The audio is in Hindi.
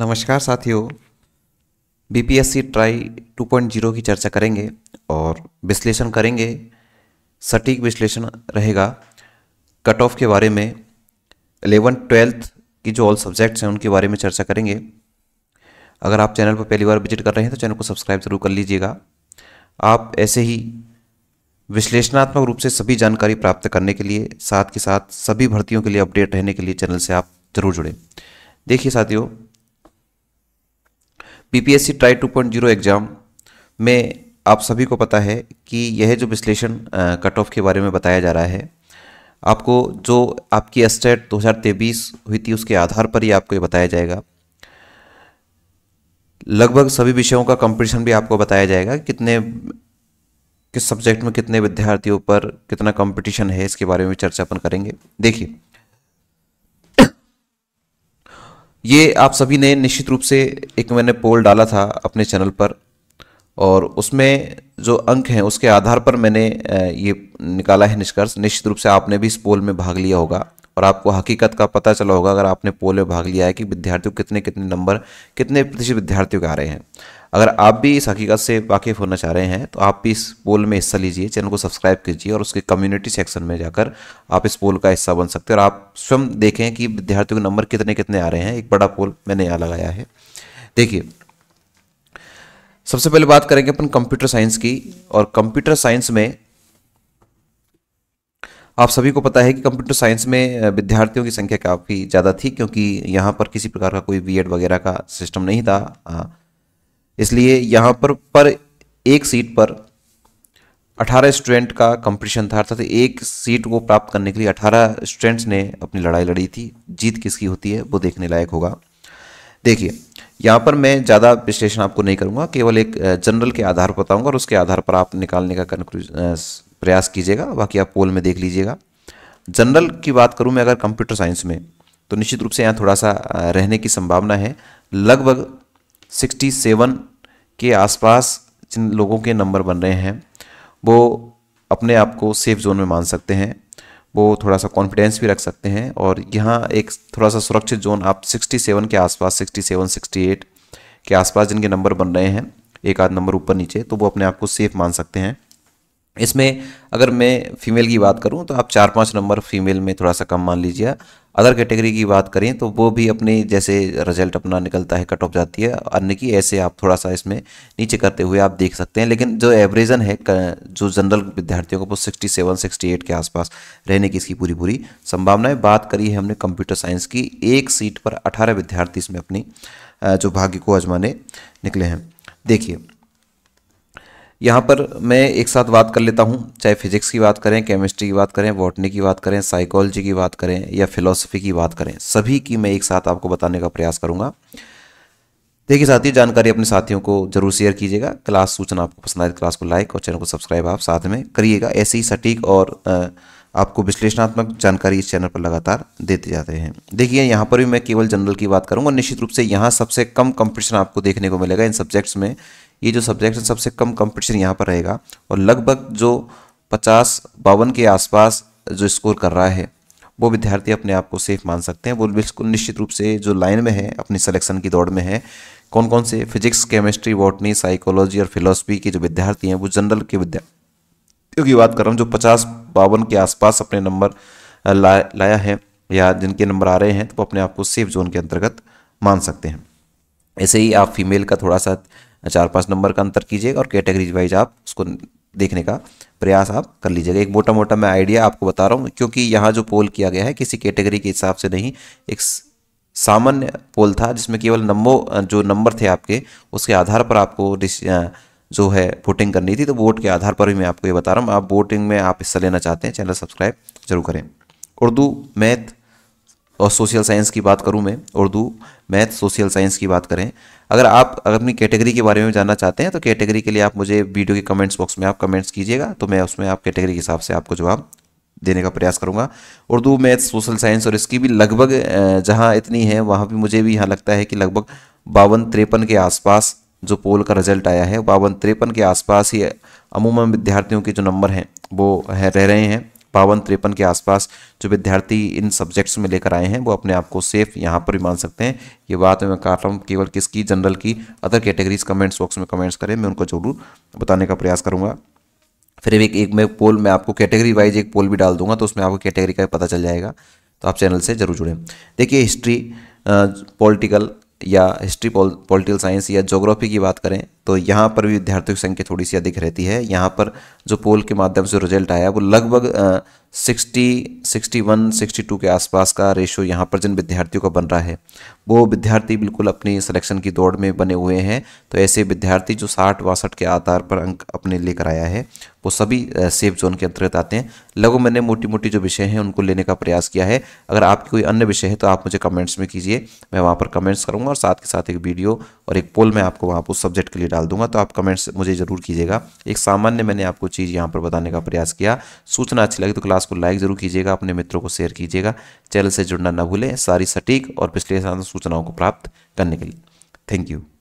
नमस्कार साथियों बीपीएससी ट्राई 2.0 की चर्चा करेंगे और विश्लेषण करेंगे सटीक विश्लेषण रहेगा कट ऑफ के बारे में एलेवन ट्वेल्थ की जो ऑल सब्जेक्ट्स हैं उनके बारे में चर्चा करेंगे अगर आप चैनल पर पहली बार विजिट कर रहे हैं तो चैनल को सब्सक्राइब ज़रूर कर लीजिएगा आप ऐसे ही विश्लेषणात्मक रूप से सभी जानकारी प्राप्त करने के लिए साथ के साथ सभी भर्तियों के लिए अपडेट रहने के लिए चैनल से आप ज़रूर जुड़ें देखिए साथियों पीपीएससी ट्राई 2.0 एग्ज़ाम में आप सभी को पता है कि यह जो विश्लेषण कट ऑफ के बारे में बताया जा रहा है आपको जो आपकी स्टेट तेईस हुई थी उसके आधार पर ही आपको ये बताया जाएगा लगभग सभी विषयों का कंपटीशन भी आपको बताया जाएगा कितने किस सब्जेक्ट में कितने विद्यार्थियों पर कितना कंपटीशन है इसके बारे में चर्चा अपन करेंगे देखिए ये आप सभी ने निश्चित रूप से एक मैंने पोल डाला था अपने चैनल पर और उसमें जो अंक हैं उसके आधार पर मैंने ये निकाला है निष्कर्ष निश्चित रूप से आपने भी इस पोल में भाग लिया होगा और आपको हकीकत का पता चला होगा अगर आपने पोल में भाग लिया है कि विद्यार्थियों कितने कितने नंबर कितने प्रतिशत विद्यार्थियों के आ रहे हैं अगर आप भी इस हकीकत से वाकिफ़ होना चाह रहे हैं तो आप भी इस पोल में हिस्सा लीजिए चैनल को सब्सक्राइब कीजिए और उसके कम्युनिटी सेक्शन में जाकर आप इस पोल का हिस्सा बन सकते हैं और आप स्वयं देखें कि विद्यार्थियों के नंबर कितने कितने आ रहे हैं एक बड़ा पोल मैंने यहाँ लगाया है देखिए सबसे पहले बात करेंगे अपन कंप्यूटर साइंस की और कंप्यूटर साइंस में आप सभी को पता है कि कंप्यूटर साइंस में विद्यार्थियों की संख्या काफ़ी ज़्यादा थी क्योंकि यहाँ पर किसी प्रकार का कोई बी वगैरह का सिस्टम नहीं था हाँ, इसलिए यहाँ पर पर एक सीट पर 18 स्टूडेंट का कंपटीशन था अर्थात एक सीट को प्राप्त करने के लिए 18 स्टूडेंट्स ने अपनी लड़ाई लड़ी थी जीत किसकी होती है वो देखने लायक होगा देखिए यहाँ पर मैं ज़्यादा विश्लेषण आपको नहीं करूँगा केवल एक जनरल के आधार पर बताऊँगा और उसके आधार पर आप निकालने का प्रयास कीजिएगा बाकी आप पोल में देख लीजिएगा जनरल की बात करूँ मैं अगर कंप्यूटर साइंस में तो निश्चित रूप से यहाँ थोड़ा सा रहने की संभावना है लगभग सिक्सटी सेवन के आसपास जिन लोगों के नंबर बन रहे हैं वो अपने आप को सेफ जोन में मान सकते हैं वो थोड़ा सा कॉन्फिडेंस भी रख सकते हैं और यहाँ एक थोड़ा सा सुरक्षित जोन आप 67 के आसपास 67, 68 के आसपास जिनके नंबर बन रहे हैं एक आध नंबर ऊपर नीचे तो वो अपने आप को सेफ मान सकते हैं इसमें अगर मैं फीमेल की बात करूं तो आप चार पाँच नंबर फीमेल में थोड़ा सा कम मान लीजिए अदर कैटेगरी की बात करें तो वो भी अपने जैसे रिजल्ट अपना निकलता है कट ऑफ जाती है अन्य की ऐसे आप थोड़ा सा इसमें नीचे करते हुए आप देख सकते हैं लेकिन जो एवरेजन है जो जनरल विद्यार्थियों को वो सिक्सटी सेवन सिक्सटी एट के आसपास रहने की इसकी पूरी पूरी संभावनाएं बात करी है हमने कंप्यूटर साइंस की एक सीट पर अठारह विद्यार्थी इसमें अपनी जो भाग्य को आजमाने निकले हैं देखिए यहाँ पर मैं एक साथ बात कर लेता हूँ चाहे फिजिक्स की बात करें केमिस्ट्री की बात करें बॉटनी की बात करें साइकोलॉजी की बात करें या फिलोसफी की बात करें सभी की मैं एक साथ आपको बताने का प्रयास करूँगा देखिए साथी जानकारी अपने साथियों को जरूर शेयर कीजिएगा क्लास सूचना आपको पसंद आए तो क्लास को लाइक और चैनल को सब्सक्राइब आप साथ में करिएगा ऐसे ही सटीक और आ, आपको विश्लेषणात्मक जानकारी इस चैनल पर लगातार देते जाते हैं देखिए यहाँ पर भी मैं केवल जनरल की बात करूँगा निश्चित रूप से यहाँ सबसे कम कंपटीशन आपको देखने को मिलेगा इन सब्जेक्ट्स में ये जो सब्जेक्ट हैं सबसे कम कंपटीशन यहाँ पर रहेगा और लगभग जो पचास बावन के आसपास जो स्कोर कर रहा है वो विद्यार्थी अपने आप को सेफ मान सकते हैं वो बिल्कुल निश्चित रूप से जो लाइन में है अपनी सलेक्शन की दौड़ में है कौन कौन से फिजिक्स केमिस्ट्री बॉटनी साइकोलॉजी और फिलोसफी के जो विद्यार्थी हैं वो जनरल के विद्या व्यक्तियों की बात कर रहा हूँ जो पचास बावन के आसपास अपने नंबर ला, लाया है या जिनके नंबर आ रहे हैं तो वो अपने आप को सेफ जोन के अंतर्गत मान सकते हैं ऐसे ही आप फीमेल का थोड़ा सा चार पाँच नंबर का अंतर कीजिएगा और कैटेगरीज वाइज आप उसको देखने का प्रयास आप कर लीजिएगा एक मोटा मोटा मैं आइडिया आपको बता रहा हूँ क्योंकि यहाँ जो पोल किया गया है किसी कैटेगरी के हिसाब से नहीं एक सामान्य पोल था जिसमें केवल नंबो जो नंबर थे आपके उसके आधार पर आपको जो है वोटिंग करनी थी तो वोट के आधार पर भी मैं आपको ये बता रहा हूँ आप वोटिंग में आप हिस्सा लेना चाहते हैं चैनल सब्सक्राइब जरूर करें उर्दू मैथ और सोशल साइंस की बात करूँ मैं उर्दू मैथ सोशल साइंस की बात करें अगर आप अगर अपनी कैटेगरी के बारे में जानना चाहते हैं तो कैटेगरी के लिए आप मुझे वीडियो के कमेंट्स बॉक्स में आप कमेंट्स कीजिएगा तो मैं उसमें आप कैटेगरी के हिसाब से आपको जवाब देने का प्रयास करूंगा उर्दू मैथ सोशल साइंस और इसकी भी लगभग जहाँ इतनी है वहाँ भी मुझे भी यहाँ लगता है कि लगभग बावन त्रेपन के आसपास जो पोल का रिजल्ट आया है बावन तिरपन के आसपास ही अमूमन विद्यार्थियों के जो नंबर हैं वो है रह रहे हैं बावन तिरपन के आसपास जो विद्यार्थी इन सब्जेक्ट्स में लेकर आए हैं वो अपने आप को सेफ यहाँ पर भी मान सकते हैं ये बात मैं कर रहा हूँ केवल किसकी जनरल की अदर कैटेगरीज कमेंट्स बॉक्स में कमेंट्स करें मैं उनको जरूर बताने का प्रयास करूँगा फिर एक एक मैं पोल मैं आपको कैटेगरी वाइज एक पोल भी डाल दूंगा तो उसमें आपको कैटेगरी का पता चल जाएगा तो आप चैनल से जरूर जुड़ें देखिए हिस्ट्री पॉलिटिकल या हिस्ट्री पॉलिटिकल साइंस या जोग्राफी की बात करें तो यहाँ पर भी विद्यार्थियों की संख्या थोड़ी सी अधिक रहती है यहाँ पर जो पोल के माध्यम से रिजल्ट आया वो लगभग sixty sixty one sixty two के आसपास का रेशो यहाँ पर जिन विद्यार्थियों का बन रहा है वो विद्यार्थी बिल्कुल अपनी सिलेक्शन की दौड़ में बने हुए हैं तो ऐसे विद्यार्थी जो साठ बासठ के आधार पर अंक अपने लेकर आया है वो सभी सेफ जोन के अंतर्गत आते हैं लगभग मैंने मोटी मोटी जो विषय हैं उनको लेने का प्रयास किया है अगर आपकी कोई अन्य विषय है तो आप मुझे कमेंट्स में कीजिए मैं वहाँ पर कमेंट्स करूँगा और साथ के साथ एक वीडियो और एक पोल मैं आपको वहाँ पर उस सब्जेक्ट के लिए डाल दूंगा तो आप कमेंट्स मुझे ज़रूर कीजिएगा एक सामान्य मैंने आपको चीज़ यहाँ पर बताने का प्रयास किया सूचना अच्छी लगी तो क्लास को लाइक ज़रूर कीजिएगा अपने मित्रों को शेयर कीजिएगा चैनल से जुड़ना न भूलें सारी सटीक और पिछले सूचनाओं को प्राप्त करने के लिए थैंक यू